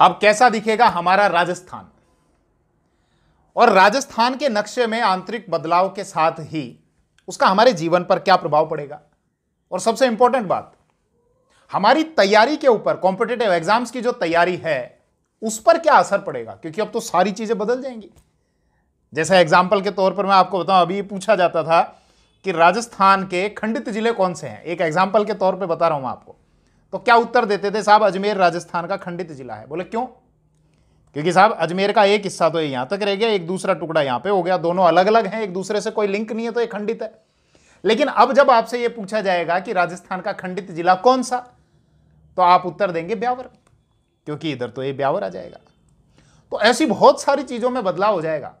अब कैसा दिखेगा हमारा राजस्थान और राजस्थान के नक्शे में आंतरिक बदलाव के साथ ही उसका हमारे जीवन पर क्या प्रभाव पड़ेगा और सबसे इंपॉर्टेंट बात हमारी तैयारी के ऊपर कॉम्पिटेटिव एग्जाम्स की जो तैयारी है उस पर क्या असर पड़ेगा क्योंकि अब तो सारी चीजें बदल जाएंगी जैसे एग्जाम्पल के तौर पर मैं आपको बताऊं अभी पूछा जाता था कि राजस्थान के खंडित जिले कौन से हैं एक एग्जाम्पल के तौर पर बता रहा हूं आपको तो क्या उत्तर देते थे साहब अजमेर राजस्थान का खंडित जिला है बोले क्यों क्योंकि साहब अजमेर का एक हिस्सा तो यहां तक रह गया एक दूसरा टुकड़ा यहां पे हो गया दोनों अलग अलग हैं एक दूसरे से कोई लिंक नहीं है तो ये खंडित है लेकिन अब जब आपसे ये पूछा जाएगा कि राजस्थान का खंडित जिला कौन सा तो आप उत्तर देंगे ब्यावर क्योंकि इधर तो ये ब्यावर आ जाएगा तो ऐसी बहुत सारी चीज़ों में बदलाव हो जाएगा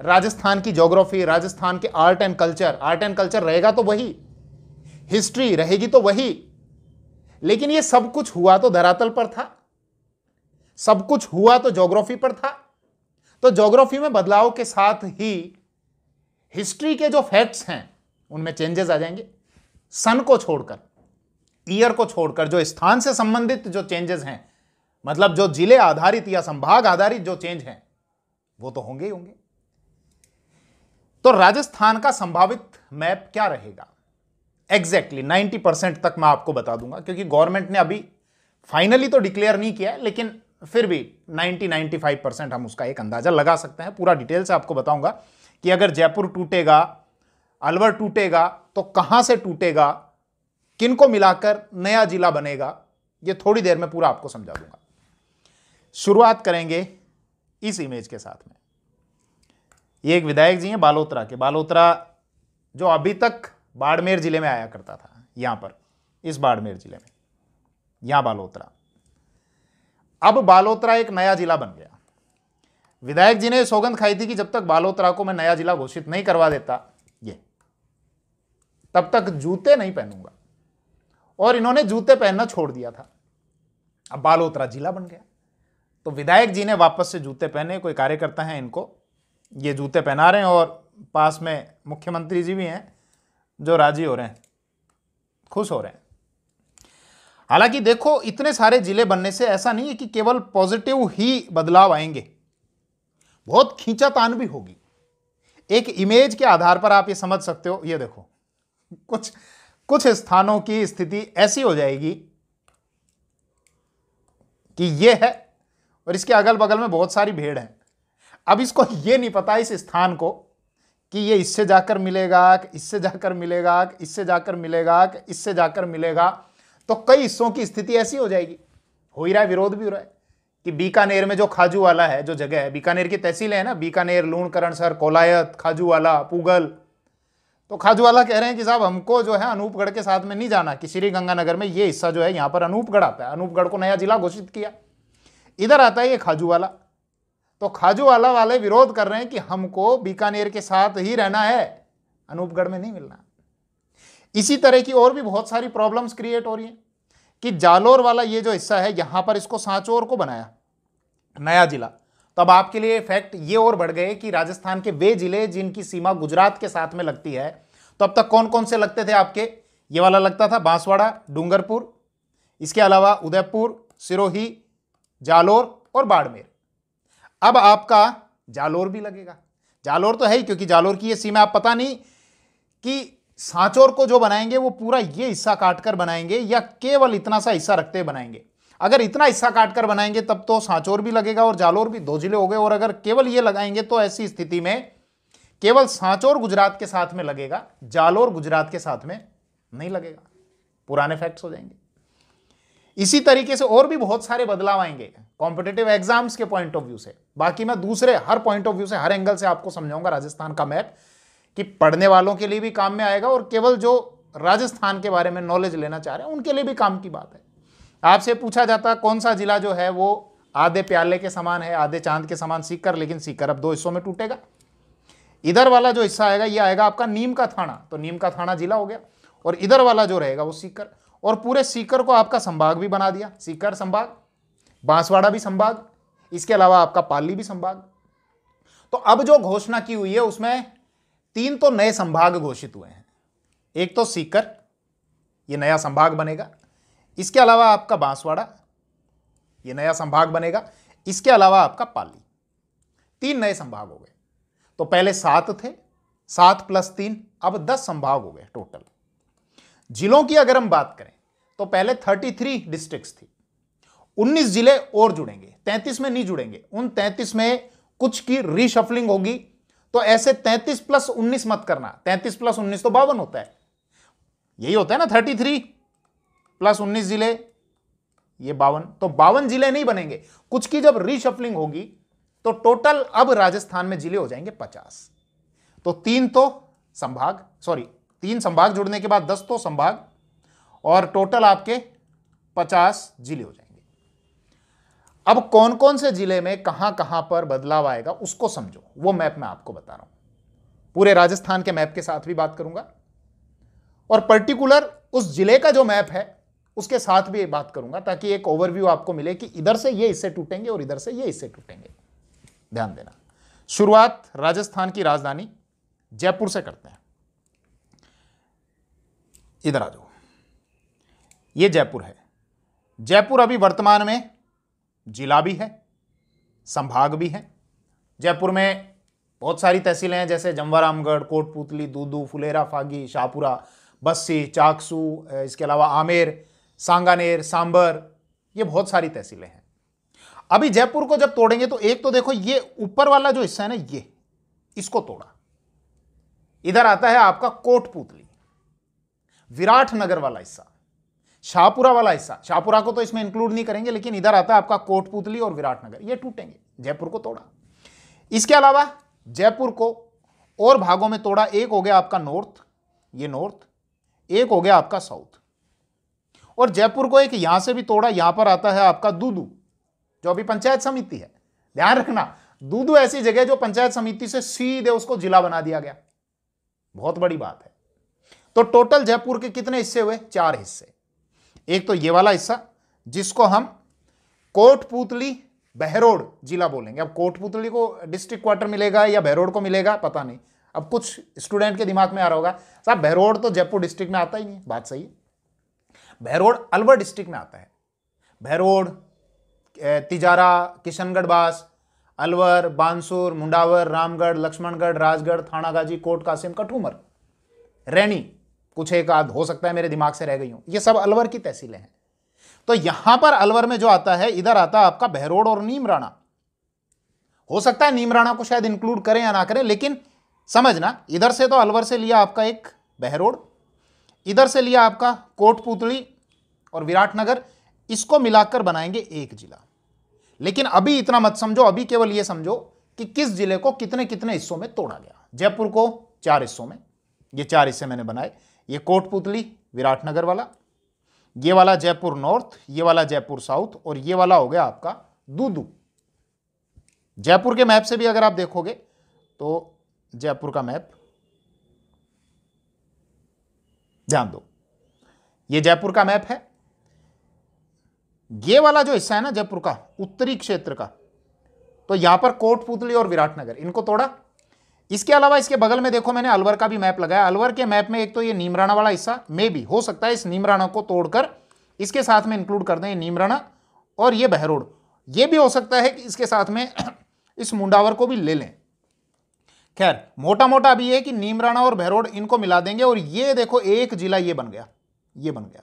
राजस्थान की जोग्राफी राजस्थान के art and culture art and culture रहेगा तो वही हिस्ट्री रहेगी तो वही लेकिन ये सब कुछ हुआ तो धरातल पर था सब कुछ हुआ तो ज्योग्राफी पर था तो ज्योग्राफी में बदलाव के साथ ही हिस्ट्री के जो फैक्ट्स हैं उनमें चेंजेस आ जाएंगे सन को छोड़कर ईयर को छोड़कर जो स्थान से संबंधित जो चेंजेस हैं मतलब जो जिले आधारित या संभाग आधारित जो चेंज हैं वो तो होंगे ही होंगे तो राजस्थान का संभावित मैप क्या रहेगा एग्जैक्टली नाइन्टी परसेंट तक मैं आपको बता दूंगा क्योंकि गवर्नमेंट ने अभी फाइनली तो डिक्लेयर नहीं किया है लेकिन फिर भी नाइन्टी नाइन्टी फाइव परसेंट हम उसका एक अंदाज़ा लगा सकते हैं पूरा डिटेल से आपको बताऊंगा कि अगर जयपुर टूटेगा अलवर टूटेगा तो कहाँ से टूटेगा किन को मिलाकर नया जिला बनेगा ये थोड़ी देर में पूरा आपको समझा दूंगा शुरुआत करेंगे इस इमेज के साथ में ये एक विधायक जी हैं बालोतरा के बालोतरा जो अभी तक बाड़मेर ज़िले में आया करता था यहां पर इस बाड़मेर ज़िले में यहां बालोत्रा अब बालोतरा एक नया ज़िला बन गया विधायक जी ने सौगंध खाई थी कि जब तक बालोतरा को मैं नया ज़िला घोषित नहीं करवा देता ये तब तक जूते नहीं पहनूंगा और इन्होंने जूते पहनना छोड़ दिया था अब बालोतरा जिला बन गया तो विधायक जी ने वापस से जूते पहने कोई कार्यकर्ता है इनको ये जूते पहना रहे हैं और पास में मुख्यमंत्री जी भी हैं जो राजी हो रहे हैं खुश हो रहे हैं हालांकि देखो इतने सारे जिले बनने से ऐसा नहीं है कि केवल पॉजिटिव ही बदलाव आएंगे बहुत खींचातान भी होगी एक इमेज के आधार पर आप ये समझ सकते हो ये देखो कुछ कुछ स्थानों की स्थिति ऐसी हो जाएगी कि ये है और इसके अगल बगल में बहुत सारी भीड़ है अब इसको ये नहीं पता इस स्थान को कि ये इससे जाकर मिलेगा इससे जाकर मिलेगा इससे जाकर मिलेगा इससे जाकर मिलेगा तो कई हिस्सों की स्थिति ऐसी हो जाएगी हो ही रहा है विरोध भी हो रहा है कि बीकानेर में जो खाजू वाला है जो जगह है बीकानेर की तहसील है ना बीकानेर लूणकरण सर कोलायत खाजू वाला पुगल तो खाजू वाला कह रहे हैं कि साहब हमको जो है अनूपगढ़ के साथ में नहीं जाना कि श्री गंगानगर में ये हिस्सा जो है यहाँ पर अनूपगढ़ आता है अनूपगढ़ को नया जिला घोषित किया इधर आता है ये खाजू वाला तो खाजूवाला वाले विरोध कर रहे हैं कि हमको बीकानेर के साथ ही रहना है अनूपगढ़ में नहीं मिलना इसी तरह की और भी बहुत सारी प्रॉब्लम्स क्रिएट हो रही हैं कि जालोर वाला ये जो हिस्सा है यहाँ पर इसको सांचोर को बनाया नया जिला तब तो आपके लिए फैक्ट ये और बढ़ गए कि राजस्थान के वे जिले जिनकी सीमा गुजरात के साथ में लगती है तो अब तक कौन कौन से लगते थे आपके ये वाला लगता था बांसवाड़ा डूंगरपुर इसके अलावा उदयपुर सिरोही जालोर और बाड़मेर अब आपका जालोर भी लगेगा जालोर तो है ही क्योंकि जालोर की ये सीमा आप पता नहीं कि सांचोर को जो बनाएंगे वो पूरा ये हिस्सा काटकर बनाएंगे या केवल इतना सा हिस्सा रखते बनाएंगे अगर इतना हिस्सा काटकर बनाएंगे तब तो सांचोर भी लगेगा और जालोर भी दो जिले हो गए और अगर केवल ये लगाएंगे तो ऐसी स्थिति में केवल सांचोर गुजरात के साथ में लगेगा जालोर गुजरात के साथ में नहीं लगेगा पुराने फैक्ट्स हो जाएंगे इसी तरीके से और भी बहुत सारे बदलाव आएंगे कॉम्पिटेटिव एग्जाम्स के पॉइंट ऑफ व्यू से बाकी मैं दूसरे हर पॉइंट ऑफ व्यू से हर एंगल से आपको समझाऊंगा राजस्थान का मैप कि पढ़ने वालों के लिए भी काम में आएगा और केवल जो राजस्थान के बारे में नॉलेज लेना चाह रहे हैं उनके लिए भी काम की बात है आपसे पूछा जाता कौन सा जिला जो है वो आधे प्याले के समान है आधे चांद के समान सीकर लेकिन सीकर अब दो हिस्सों में टूटेगा इधर वाला जो हिस्सा आएगा ये आएगा आपका नीम का थाना तो नीम का थाना जिला हो गया और इधर वाला जो रहेगा वो सीकर और पूरे सीकर को आपका संभाग भी बना दिया सीकर संभाग बांसवाड़ा भी संभाग इसके अलावा आपका पाली भी संभाग तो अब जो घोषणा की हुई है उसमें तीन तो नए संभाग घोषित हुए हैं एक तो सीकर ये नया संभाग बनेगा इसके अलावा आपका बांसवाड़ा ये नया संभाग बनेगा इसके अलावा आपका पाली तीन नए संभाग हो गए तो पहले सात थे सात प्लस तीन अब दस संभाग हो गए टोटल जिलों की अगर हम बात करें तो पहले 33 डिस्ट्रिक्ट्स थी 19 जिले और जुड़ेंगे 33 में नहीं जुड़ेंगे उन 33 में कुछ की रीशफलिंग होगी तो ऐसे 33 प्लस 19 मत करना 33 प्लस 19 तो बावन होता है यही होता है ना 33 प्लस 19 जिले ये बावन तो बावन जिले नहीं बनेंगे कुछ की जब रीशफलिंग होगी तो टोटल अब राजस्थान में जिले हो जाएंगे पचास तो तीन तो संभाग सॉरी तीन संभाग जुड़ने के बाद दस तो संभाग और टोटल आपके पचास जिले हो जाएंगे अब कौन कौन से जिले में कहां कहां पर बदलाव आएगा उसको समझो वो मैप मैं आपको बता रहा हूं पूरे राजस्थान के मैप के साथ भी बात करूंगा और पर्टिकुलर उस जिले का जो मैप है उसके साथ भी बात करूंगा ताकि एक ओवरव्यू आपको मिले कि इधर से ये इससे टूटेंगे और इधर से ये इससे टूटेंगे ध्यान देना शुरुआत राजस्थान की राजधानी जयपुर से करते हैं इधर आ जाओ ये जयपुर है जयपुर अभी वर्तमान में जिला भी है संभाग भी है जयपुर में बहुत सारी तहसीलें हैं जैसे जमवारामगढ़ कोटपुतली दूदू फुलेरा फागी शाहपुरा बस्सी चाकसू इसके अलावा आमेर सांगानेर सांबर ये बहुत सारी तहसीलें हैं अभी जयपुर को जब तोड़ेंगे तो एक तो देखो ये ऊपर वाला जो हिस्सा है ना ये इसको तोड़ा इधर आता है आपका कोटपुतली विराट नगर वाला हिस्सा शाहपुरा वाला हिस्सा शाहपुरा को तो इसमें इंक्लूड नहीं करेंगे लेकिन इधर आता है आपका कोटपुतली और विराटनगर ये टूटेंगे जयपुर को तोड़ा इसके अलावा जयपुर को और भागों में तोड़ा एक हो गया आपका नॉर्थ ये नॉर्थ एक हो गया आपका साउथ और जयपुर को एक यहां से भी तोड़ा यहां पर आता है आपका दूदू जो अभी पंचायत समिति है ध्यान रखना दूदू ऐसी जगह जो पंचायत समिति से सीधे उसको जिला बना दिया गया बहुत बड़ी बात है तो टोटल जयपुर के कितने हिस्से हुए चार हिस्से एक तो ये वाला हिस्सा जिसको हम कोटपुतली बहरोड जिला बोलेंगे अब कोटपुतली को डिस्ट्रिक्ट क्वार्टर मिलेगा या बहरोड को मिलेगा पता नहीं अब कुछ स्टूडेंट के दिमाग में आ रहा होगा साहब बहरोड तो जयपुर डिस्ट्रिक्ट में आता ही नहीं बात सही है बहरोड अलवर डिस्ट्रिक्ट में आता है बहरोड तिजारा किशनगढ़ बास अलवर बांसुर मुंडावर रामगढ़ लक्ष्मणगढ़ राजगढ़ थानागाजी कोट कासिम कठूमर रैनी कुछ एक आध हो सकता है मेरे दिमाग से रह गई हूं ये सब अलवर की तहसीलें हैं तो यहां पर अलवर में जो आता है इधर आता है आपका बहरोड और नीमराणा हो सकता है नीमराणा को शायद इंक्लूड करें या ना करें लेकिन समझना इधर से तो अलवर से लिया आपका एक बहरोड इधर से लिया आपका कोटपुतली और विराटनगर इसको मिलाकर बनाएंगे एक जिला लेकिन अभी इतना मत समझो अभी केवल यह समझो कि किस जिले को कितने कितने हिस्सों में तोड़ा गया जयपुर को चार हिस्सों में ये चार हिस्से मैंने बनाए ये कोटपुतली विराटनगर वाला ये वाला जयपुर नॉर्थ ये वाला जयपुर साउथ और ये वाला हो गया आपका दूदू जयपुर के मैप से भी अगर आप देखोगे तो जयपुर का मैप ध्यान दो ये जयपुर का मैप है ये वाला जो हिस्सा है ना जयपुर का उत्तरी क्षेत्र का तो यहां पर कोटपुतली और विराटनगर इनको तोड़ा इसके अलावा इसके बगल में देखो मैंने अलवर का भी मैप लगाया अलवर के मैप में एक तो ये नीमराना वाला हिस्सा मे भी हो सकता है इस नीमराना को तोड़कर इसके साथ में इंक्लूड कर दें ये नीमराना और ये बहरोड ये भी हो सकता है कि इसके साथ में इस मुंडावर को भी ले लें खैर मोटा मोटा अभी है कि नीमराना और बहरोड इनको मिला देंगे और ये देखो एक जिला ये बन गया ये बन गया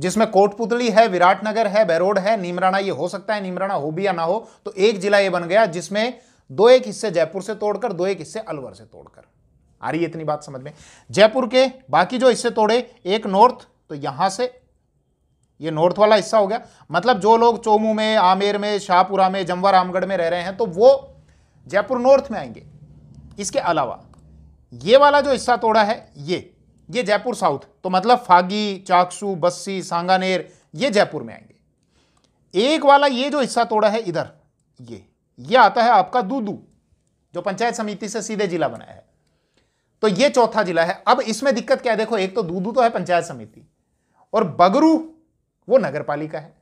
जिसमें कोटपुतली है विराटनगर है बहरोड है नीमराना ये हो सकता है नीमराना हो भी या ना हो तो एक जिला ये बन गया जिसमें दो एक हिस्से जयपुर से तोड़कर दो एक हिस्से अलवर से तोड़कर आ रही है इतनी बात समझ में जयपुर के बाकी जो हिस्से तोड़े एक नॉर्थ तो यहां से ये नॉर्थ वाला हिस्सा हो गया मतलब जो लोग चोमू में आमेर में शाहपुरा में जमवा रामगढ़ में रह रहे हैं तो वो जयपुर नॉर्थ में आएंगे इसके अलावा ये वाला जो हिस्सा तोड़ा है ये ये जयपुर साउथ तो मतलब फागी चाकसू बस्सी सांगानेर ये जयपुर में आएंगे एक वाला ये जो हिस्सा तोड़ा है इधर ये यह आता है आपका दूदू जो पंचायत समिति से सीधे जिला बनाया है तो यह चौथा जिला है अब इसमें दिक्कत क्या है देखो एक तो दूदू तो है पंचायत समिति और बगरू वो नगर पालिका है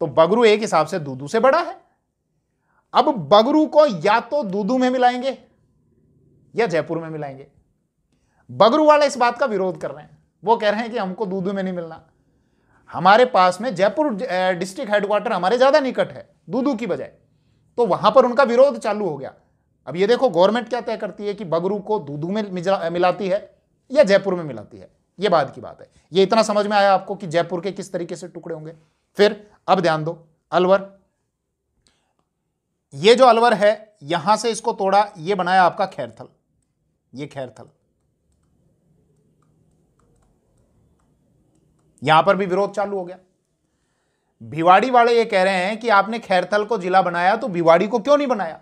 तो बगरू एक हिसाब से दूदू से बड़ा है अब बगरू को या तो दूदू में मिलाएंगे या जयपुर में मिलाएंगे बगरू वाले इस बात का विरोध कर रहे हैं वो कह रहे हैं कि हमको दूदू में नहीं मिलना हमारे पास में जयपुर डिस्ट्रिक्ट हेडक्वार्टर हमारे ज़्यादा निकट है दूदू की बजाय तो वहां पर उनका विरोध चालू हो गया अब ये देखो गवर्नमेंट क्या तय करती है कि बगरू को दूधू में मिलाती है या जयपुर में मिलाती है ये बात की बात है ये इतना समझ में आया आपको कि जयपुर के किस तरीके से टुकड़े होंगे फिर अब ध्यान दो अलवर ये जो अलवर है यहां से इसको तोड़ा ये बनाया आपका खैरथल ये खैरथल यहां पर भी विरोध चालू हो गया भिवाड़ी वाले ये कह रहे हैं कि आपने खैरथल को जिला बनाया तो भिवाड़ी को क्यों नहीं बनाया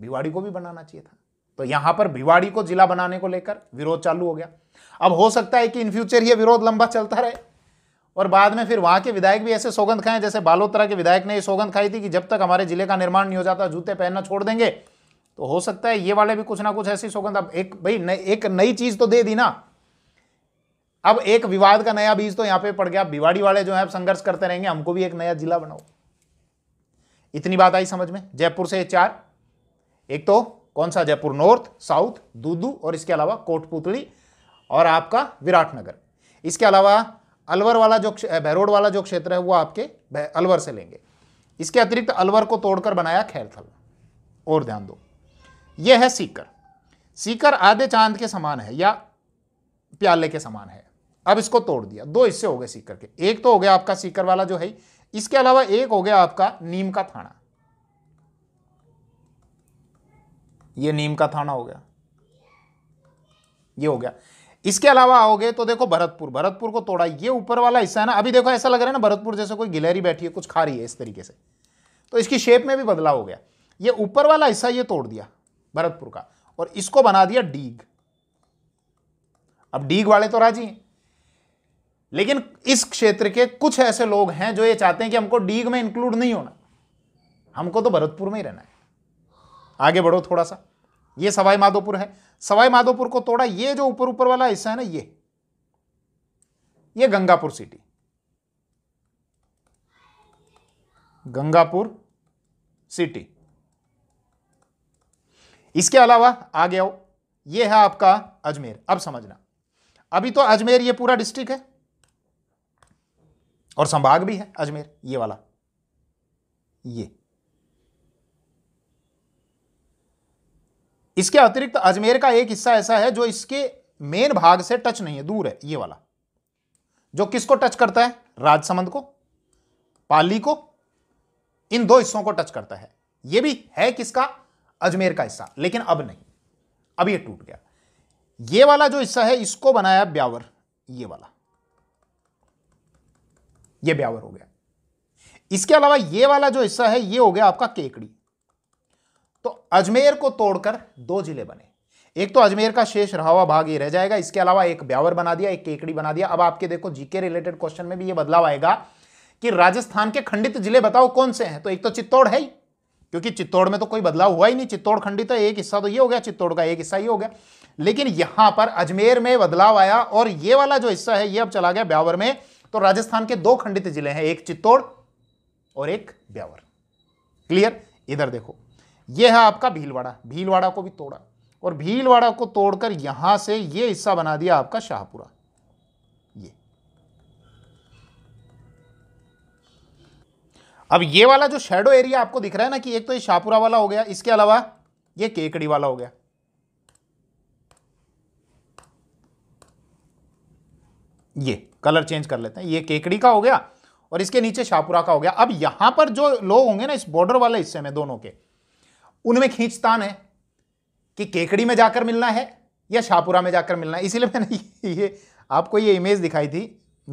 भिवाड़ी को भी बनाना चाहिए था तो यहां पर भिवाड़ी को जिला बनाने को लेकर विरोध चालू हो गया अब हो सकता है कि इन फ्यूचर यह विरोध लंबा चलता रहे और बाद में फिर वहां के विधायक भी ऐसे सौगंध खाएं जैसे बालोतरा के विधायक ने यह सौगंध खाई थी कि जब तक हमारे जिले का निर्माण नहीं हो जाता जूते पहनना छोड़ देंगे तो हो सकता है ये वाले भी कुछ ना कुछ ऐसी सौगंध अब एक भाई एक नई चीज तो दे दी ना अब एक विवाद का नया बीज तो यहां पे पड़ गया भिवाड़ी वाले जो है संघर्ष करते रहेंगे हमको भी एक नया जिला बनाओ इतनी बात आई समझ में जयपुर से चार एक तो कौन सा जयपुर नॉर्थ साउथ दूदू और इसके अलावा कोटपुतली और आपका विराटनगर इसके अलावा अलवर वाला जो भैरोड वाला जो क्षेत्र है वो आपके अलवर से लेंगे इसके अतिरिक्त अलवर को तोड़कर बनाया खैरथल और ध्यान दो यह है सीकर सीकर आधे चांद के समान है या प्याले के समान है अब इसको तोड़ दिया दो हिस्से हो गए सीकर के एक तो हो गया आपका सीकर वाला जो है इसके अलावा एक हो गया आपका नीम का थाना ये नीम का थाना हो गया ये हो गया इसके अलावा आओगे तो देखो भरतपुर भरतपुर को तोड़ा ये ऊपर वाला हिस्सा है ना अभी देखो ऐसा लग रहा है ना भरतपुर जैसे कोई गिलहरी बैठी है कुछ खा रही है इस तरीके से तो इसकी शेप में भी बदलाव हो गया ये ऊपर वाला हिस्सा ये तोड़ दिया भरतपुर का और इसको बना दिया डीग अब डीग वाले तो राजी हैं लेकिन इस क्षेत्र के कुछ ऐसे लोग हैं जो ये चाहते हैं कि हमको डीग में इंक्लूड नहीं होना हमको तो भरतपुर में ही रहना है आगे बढ़ो थोड़ा सा ये सवाई माधोपुर है सवाई माधोपुर को तोड़ा ये जो ऊपर ऊपर वाला हिस्सा है ना ये ये गंगापुर सिटी गंगापुर सिटी इसके अलावा आगे आओ ये है आपका अजमेर अब समझना अभी तो अजमेर ये पूरा डिस्ट्रिक्ट है और संभाग भी है अजमेर ये वाला ये इसके अतिरिक्त अजमेर का एक हिस्सा ऐसा है जो इसके मेन भाग से टच नहीं है दूर है ये वाला जो किसको टच करता है राजसमंद को पाली को इन दो हिस्सों को टच करता है यह भी है किसका अजमेर का हिस्सा लेकिन अब नहीं अब यह टूट गया ये वाला जो हिस्सा है इसको बनाया ब्यावर ये वाला ये ब्यावर हो गया इसके अलावा ये वाला जो हिस्सा है ये हो गया आपका केकड़ी तो अजमेर को तोड़कर दो जिले बने एक तो अजमेर का शेष रहा हुआ भाग ये रह जाएगा इसके अलावा एक ब्यावर बना दिया एक केकड़ी बना दिया अब आपके देखो जीके रिलेटेड क्वेश्चन में भी यह बदलाव आएगा कि राजस्थान के खंडित जिले बताओ कौन से हैं तो एक तो चित्तौड़ है ही क्योंकि चित्तौड़ में तो कोई बदलाव हुआ ही नहीं चित्तौड़ खंडित है एक हिस्सा तो ये हो गया चित्तौड़ का एक हिस्सा ये हो गया लेकिन यहां पर अजमेर में बदलाव आया और ये वाला जो हिस्सा है ये अब चला गया ब्यावर में तो राजस्थान के दो खंडित जिले हैं एक चित्तौड़ और एक ब्यावर क्लियर इधर देखो यह है आपका भीलवाड़ा भीलवाड़ा को भी तोड़ा और भीलवाड़ा को तोड़कर यहां से यह हिस्सा बना दिया आपका शाहपुरा ये अब ये वाला जो शेडो एरिया आपको दिख रहा है ना कि एक तो ये शाहपुरा वाला हो गया इसके अलावा ये केकड़ी वाला हो गया ये कलर चेंज कर लेते हैं ये केकड़ी का हो गया और इसके नीचे शाहपुरा का हो गया अब यहां पर जो लोग होंगे ना इस बॉर्डर वाले हिस्से में दोनों के उनमें खींचतान है कि केकड़ी में जाकर मिलना है या शाहपुरा में जाकर मिलना है इसीलिए मैंने ये आपको ये इमेज दिखाई थी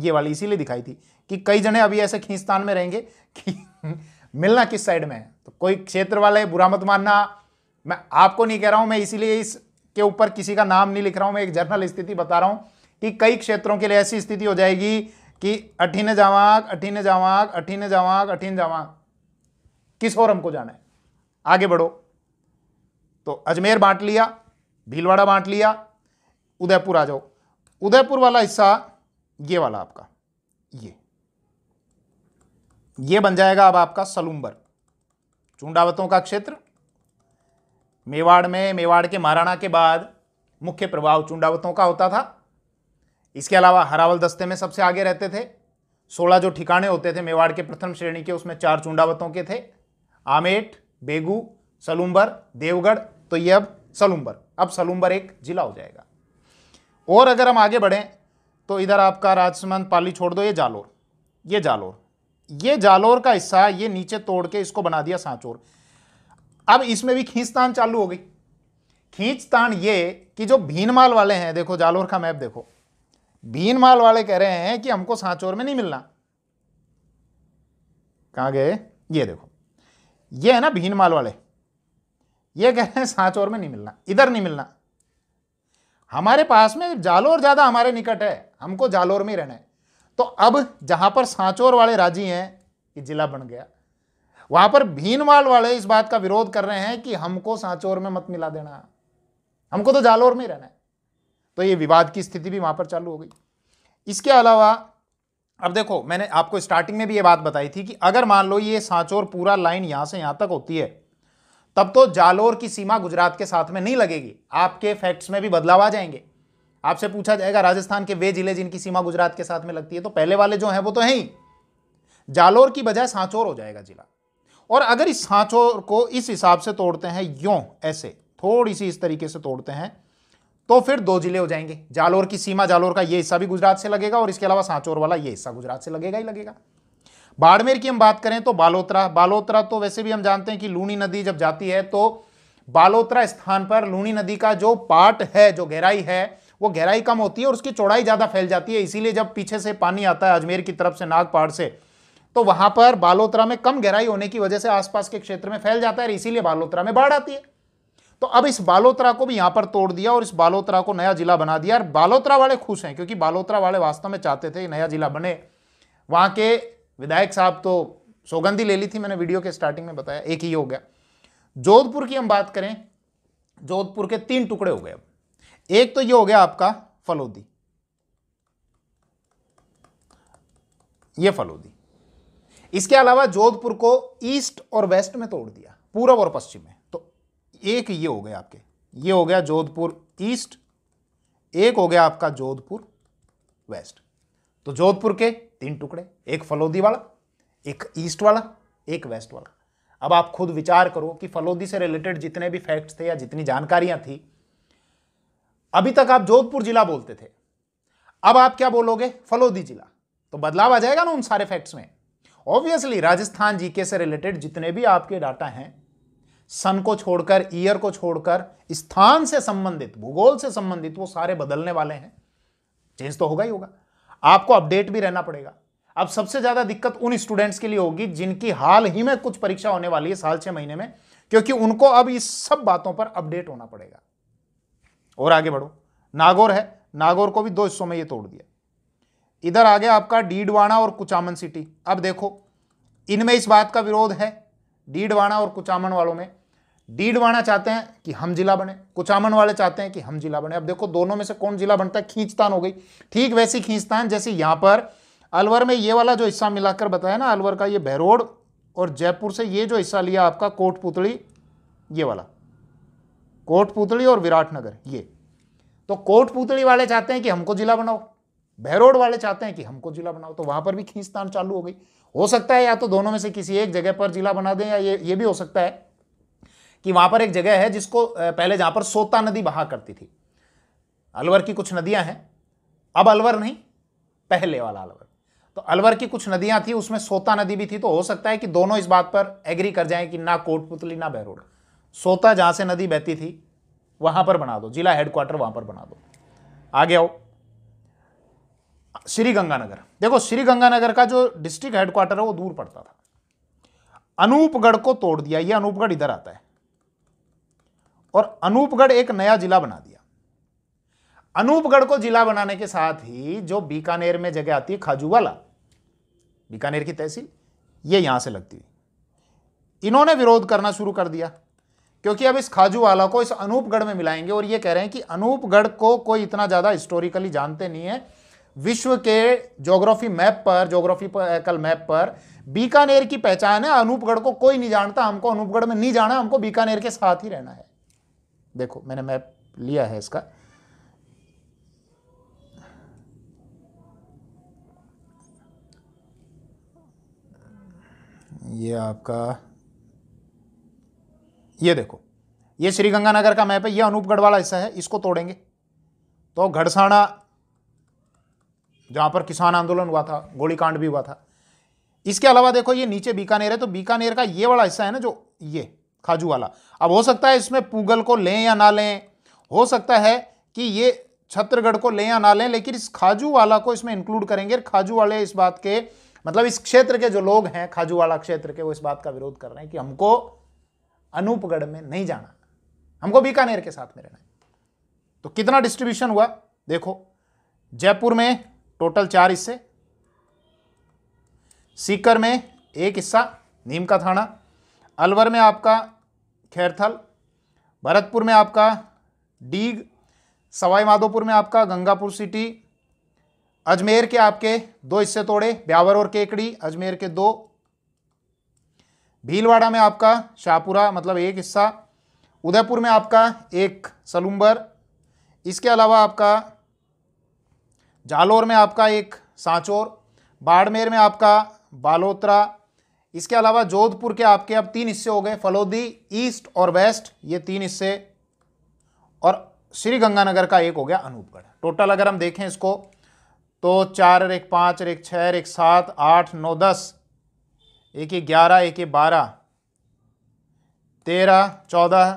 ये वाली इसीलिए दिखाई थी कि कई जने अभी ऐसे खींचतान में रहेंगे कि मिलना किस साइड में है तो कोई क्षेत्र वाले बुरा मत मानना मैं आपको नहीं कह रहा हूं मैं इसीलिए इसके ऊपर किसी का नाम नहीं लिख रहा हूं मैं एक जर्नल स्थिति बता रहा हूँ कि कई क्षेत्रों के लिए ऐसी स्थिति हो जाएगी कि अठीन जावाक अठीन जावाग अठीन जावाग अठीन जावाक किस और हमको जाना है आगे बढ़ो तो अजमेर बांट लिया भीलवाड़ा बांट लिया उदयपुर आ जाओ उदयपुर वाला हिस्सा ये वाला आपका ये ये बन जाएगा अब आपका सलूम्बर चुंडावतों का क्षेत्र मेवाड़ में मेवाड़ के महाराणा के बाद मुख्य प्रभाव चुंडावतों का होता था इसके अलावा हरावल दस्ते में सबसे आगे रहते थे सोलह जो ठिकाने होते थे मेवाड़ के प्रथम श्रेणी के उसमें चार चुंडावतों के थे आमेट बेगू सलूम्बर देवगढ़ तो ये अब सलूम्बर अब सलूम्बर एक जिला हो जाएगा और अगर हम आगे बढ़ें तो इधर आपका राजसमंद पाली छोड़ दो ये जालोर ये जालोर ये जालोर का हिस्सा ये नीचे तोड़ के इसको बना दिया सांचोर अब इसमें भी खींचतान चालू हो गई खींचतान ये कि जो भीनमाल वाले हैं देखो जालोर का मैप देखो भीन माल वाले कह रहे हैं कि हमको सांचौर में नहीं मिलना कहा गए ये देखो ये है ना भीन माल वाले ये कह रहे हैं सांचौर में नहीं मिलना इधर नहीं मिलना हमारे पास में जालोर ज़्यादा हमारे निकट है हमको जालोर में रहना है तो अब जहां पर सांचौर वाले राजी हैं कि जिला बन गया वहां पर माल वाले इस बात का विरोध कर रहे हैं कि हमको सांचौर में मत मिला देना हमको तो जालोर में रहना है तो ये विवाद की स्थिति भी वहां पर चालू हो गई इसके अलावा अब देखो मैंने आपको स्टार्टिंग में भी ये बात बताई थी कि अगर मान लो ये सांचोर पूरा लाइन यहां से यहां तक होती है तब तो जालोर की सीमा गुजरात के साथ में नहीं लगेगी आपके फैक्ट्स में भी बदलाव आ जाएंगे आपसे पूछा जाएगा राजस्थान के वे जिले जिनकी सीमा गुजरात के साथ में लगती है तो पहले वाले जो हैं वो तो है ही जालोर की बजाय सांचोर हो जाएगा जिला और अगर इस सांचोर को इस हिसाब से तोड़ते हैं यो ऐसे थोड़ी सी इस तरीके से तोड़ते हैं तो फिर दो जिले हो जाएंगे जालोर की सीमा जालोर का ये हिस्सा भी गुजरात से लगेगा और इसके अलावा सांचोर वाला ये हिस्सा गुजरात से लगेगा ही लगेगा बाड़मेर की हम बात करें तो बालोतरा बालोतरा तो वैसे भी हम जानते हैं कि लूणी नदी जब जाती है तो बालोतरा स्थान पर लूणी नदी का जो पार्ट है जो गहराई है वो गहराई कम होती है और उसकी चौड़ाई ज़्यादा फैल जाती है इसीलिए जब पीछे से पानी आता है अजमेर की तरफ से नाग पहाड़ से तो वहां पर बालोतरा में कम गहराई होने की वजह से आसपास के क्षेत्र में फैल जाता है और इसीलिए बालोतरा में बाढ़ आती है तो अब इस बालोतरा को भी यहां पर तोड़ दिया और इस बालोतरा को नया जिला बना दिया और बालोतरा वाले खुश हैं क्योंकि बालोतरा वाले वास्तव में चाहते थे नया जिला बने वहां के विधायक साहब तो सौगंधी ले ली थी मैंने वीडियो के स्टार्टिंग में बताया एक ही हो गया जोधपुर की हम बात करें जोधपुर के तीन टुकड़े हो गए अब एक तो ये हो गया आपका फलोदी ये फलोदी इसके अलावा जोधपुर को ईस्ट और वेस्ट में तोड़ दिया पूर्व और पश्चिम में एक ये हो गए आपके ये हो गया जोधपुर ईस्ट एक हो गया आपका जोधपुर वेस्ट तो जोधपुर के तीन टुकड़े एक फलोदी वाला एक ईस्ट वाला एक वेस्ट वाला अब आप खुद विचार करो कि फलोदी से रिलेटेड जितने भी फैक्ट्स थे या जितनी जानकारियां थी अभी तक आप जोधपुर जिला बोलते थे अब आप क्या बोलोगे फलोदी जिला तो बदलाव आ जाएगा ना उन सारे फैक्ट्स में ऑब्वियसली राजस्थान जीके से रिलेटेड जितने भी आपके डाटा हैं सन को छोड़कर ईयर को छोड़कर स्थान से संबंधित भूगोल से संबंधित वो सारे बदलने वाले हैं चेंज तो होगा ही होगा आपको अपडेट भी रहना पड़ेगा अब सबसे ज्यादा दिक्कत उन स्टूडेंट्स के लिए होगी जिनकी हाल ही में कुछ परीक्षा होने वाली है साल छह महीने में क्योंकि उनको अब इस सब बातों पर अपडेट होना पड़ेगा और आगे बढ़ो नागौर है नागौर को भी दो हिस्सों में ये तोड़ दिया इधर आ गया आपका डीडवाणा और कुचामन सिटी अब देखो इनमें इस बात का विरोध है डीडवाणा और कुचामन वालों में डीडवाणा चाहते हैं कि हम जिला बने कुचामन वाले चाहते हैं कि हम जिला बने अब देखो दोनों में से कौन जिला बनता है खींचतान हो गई ठीक वैसी खींचतान जैसे यहां पर अलवर में ये वाला जो हिस्सा मिलाकर बताया ना अलवर का ये बहरोड और जयपुर से ये जो हिस्सा लिया आपका कोटपुतली ये वाला कोटपुतली और विराटनगर ये तो कोटपुतली वाले चाहते हैं कि हमको जिला बनाओ बहरोड वाले चाहते हैं कि हमको जिला बनाओ तो वहां पर भी खींचतान चालू हो गई हो सकता है या तो दोनों में से किसी एक जगह पर जिला बना दें या ये ये भी हो सकता है कि वहां पर एक जगह है जिसको पहले जहां पर सोता नदी बहा करती थी अलवर की कुछ नदियां हैं अब अलवर नहीं पहले वाला अलवर तो अलवर की कुछ नदियां थी उसमें सोता नदी भी थी तो हो सकता है कि दोनों इस बात पर एग्री कर जाएं कि ना कोटपुतली ना बहरोड सोता जहां से नदी बहती थी वहां पर बना दो जिला हेडक्वार्टर वहां पर बना दो आगे आओ श्री गंगानगर देखो श्री गंगानगर का जो डिस्ट्रिक्ट हेडक्वार्टर है वो दूर पड़ता था अनूपगढ़ को तोड़ दिया ये अनूपगढ़ इधर आता है और अनूपगढ़ एक नया जिला बना दिया अनूपगढ़ को जिला बनाने के साथ ही जो बीकानेर में जगह आती है खाजूवाला बीकानेर की तहसील ये यहां से लगती हुई इन्होंने विरोध करना शुरू कर दिया क्योंकि अब इस खाजूवाला को इस अनूपगढ़ में मिलाएंगे और ये कह रहे हैं कि अनूपगढ़ को कोई इतना ज़्यादा हिस्टोरिकली जानते नहीं है विश्व के जोग्राफी मैप पर जोग्राफिकल मैप पर बीकानेर की पहचान है अनूपगढ़ को कोई नहीं जानता हमको अनूपगढ़ में नहीं जाना हमको बीकानेर के साथ ही रहना है देखो मैंने मैप लिया है इसका ये आपका ये देखो ये श्रीगंगानगर का मैप है ये अनूपगढ़ वाला हिस्सा है इसको तोड़ेंगे तो घड़साना जहां पर किसान आंदोलन हुआ था गोलीकांड भी हुआ था इसके अलावा देखो ये नीचे बीकानेर है तो बीकानेर का ये वाला हिस्सा है ना जो ये खाजू वाला अब हो सकता है इसमें पूगल को लें या ना लें हो सकता है कि ये छत्रगढ़ को लें या ना लें लेकिन इस खाजू वाला को इसमें इंक्लूड करेंगे खाजू वाले इस बात के मतलब इस क्षेत्र के जो लोग हैं खाजू वाला क्षेत्र के वो इस बात का विरोध कर रहे हैं कि हमको अनूपगढ़ में नहीं जाना हमको बीकानेर के साथ में रहना है तो कितना डिस्ट्रीब्यूशन हुआ देखो जयपुर में टोटल चार हिस्से सीकर में एक हिस्सा नीम का थाना अलवर में आपका खैरथल भरतपुर में आपका डीग सवाई माधोपुर में आपका गंगापुर सिटी अजमेर के आपके दो हिस्से तोड़े ब्यावर और केकड़ी अजमेर के दो भीलवाड़ा में आपका शाहपुरा मतलब एक हिस्सा उदयपुर में आपका एक सलूम्बर इसके अलावा आपका जालोर में आपका एक सांचोर बाड़मेर में आपका बालोत्रा इसके अलावा जोधपुर के आपके अब तीन हिस्से हो गए फलोदी ईस्ट और वेस्ट ये तीन हिस्से और श्री गंगानगर का एक हो गया अनूपगढ़ टोटल अगर हम देखें इसको तो चार एक पाँच एक छः एक सात आठ नौ दस एक एक ग्यारह एक एक बारह तेरह चौदह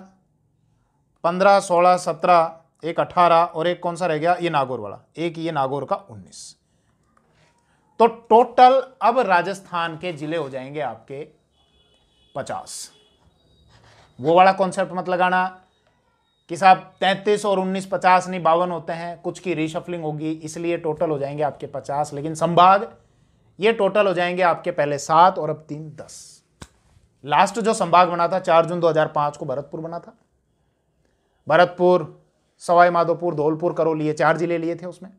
पंद्रह सोलह सत्रह एक अठारह और एक कौन सा रह गया ये नागौर वाला एक ये नागौर का उन्नीस तो टोटल अब राजस्थान के जिले हो जाएंगे आपके पचास वो वाला कॉन्सेप्ट मत लगाना कि साहब तैंतीस और उन्नीस पचास नहीं बावन होते हैं कुछ की रीशफलिंग होगी इसलिए टोटल हो जाएंगे आपके पचास लेकिन संभाग ये टोटल हो जाएंगे आपके पहले सात और अब तीन दस लास्ट जो संभाग बना था चार जून 2005 को भरतपुर बना था भरतपुर सवाई माधोपुर धौलपुर करो लिए चार जिले लिए थे उसमें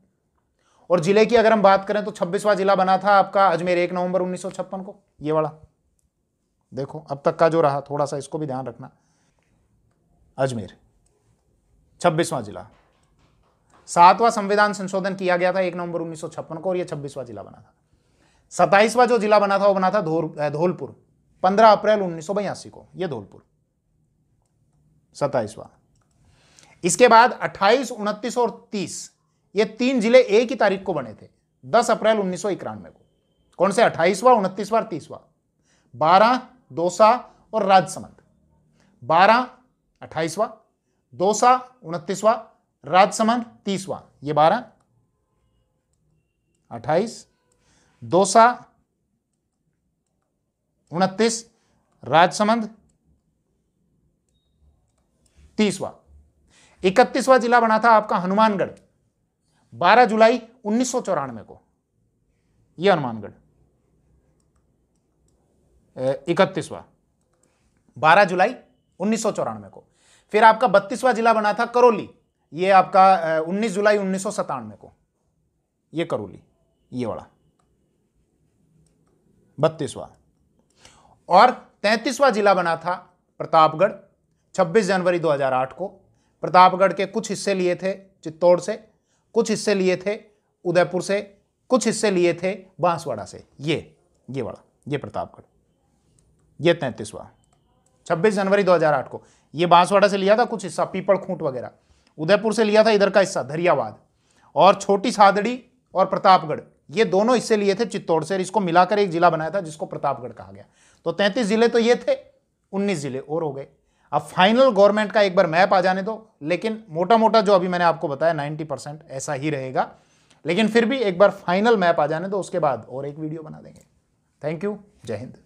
और जिले की अगर हम बात करें तो छब्बीसवा जिला बना था आपका अजमेर एक नवंबर उन्नीस को ये वाला देखो अब तक का जो रहा थोड़ा सा इसको भी ध्यान रखना अजमेर छब्बीसवां जिला सातवां संविधान संशोधन किया गया था एक नवंबर उन्नीस को और यह छब्बीसवां जिला बना था सताइसवां जो जिला बना था वो बना था धौलपुर पंद्रह अप्रैल उन्नीस को यह धौलपुर सताइसवा इसके बाद अट्ठाईस उनतीस और तीस ये तीन जिले एक ही तारीख को बने थे 10 अप्रैल उन्नीस को कौन से अट्ठाईसवा उनतीसवा और तीसवा बारह दोसा और राजसमंद बारह अट्ठाईसवा दोसा उनतीसवा राजसमंद तीसवा ये बारह अट्ठाईस दोसा उनतीस राजसमंद तीसवा इकतीसवा जिला बना था आपका हनुमानगढ़ 12 जुलाई उन्नीस को यह हनुमानगढ़ इकतीसवा 12 जुलाई उन्नीस को फिर आपका बत्तीसवा जिला बना था करौली ये आपका 19 जुलाई उन्नीस को ये करौली ये वाला बत्तीसवा और तैतीसवा जिला बना था प्रतापगढ़ 26 जनवरी 2008 को प्रतापगढ़ के कुछ हिस्से लिए थे चित्तौड़ से कुछ हिस्से लिए थे उदयपुर से कुछ हिस्से लिए थे बांसवाड़ा से ये ये वाला ये प्रतापगढ़ ये तैंतीसवा 26 जनवरी 2008 को ये बांसवाड़ा से लिया था कुछ हिस्सा पीपड़ खूंट वगैरह उदयपुर से लिया था इधर का हिस्सा धरियाबाद और छोटी सादड़ी और प्रतापगढ़ ये दोनों हिस्से लिए थे चित्तौड़ से इसको मिलाकर एक जिला बनाया था जिसको प्रतापगढ़ कहा गया तो तैंतीस जिले तो ये थे उन्नीस जिले और हो गए अब फाइनल गवर्नमेंट का एक बार मैप आ जाने दो लेकिन मोटा मोटा जो अभी मैंने आपको बताया 90 परसेंट ऐसा ही रहेगा लेकिन फिर भी एक बार फाइनल मैप आ जाने दो उसके बाद और एक वीडियो बना देंगे थैंक यू जय हिंद